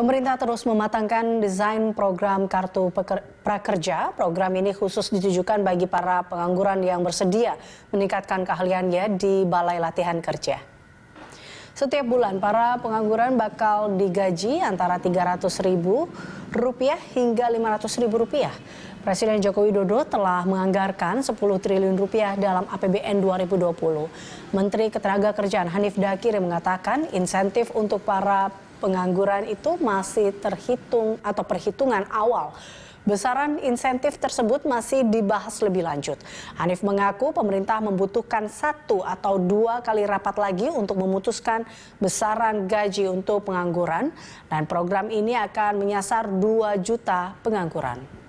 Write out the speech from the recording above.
Pemerintah terus mematangkan desain program kartu prakerja. Program ini khusus ditujukan bagi para pengangguran yang bersedia meningkatkan keahliannya di Balai Latihan Kerja. Setiap bulan para pengangguran bakal digaji antara 300 ribu rupiah hingga 500 ribu rupiah. Presiden Joko Widodo telah menganggarkan 10 triliun rupiah dalam APBN 2020. Menteri Ketenagakerjaan Hanif Dakiri mengatakan insentif untuk para pengangguran itu masih terhitung atau perhitungan awal. Besaran insentif tersebut masih dibahas lebih lanjut. Hanif mengaku pemerintah membutuhkan satu atau dua kali rapat lagi untuk memutuskan besaran gaji untuk pengangguran dan program ini akan menyasar 2 juta pengangguran.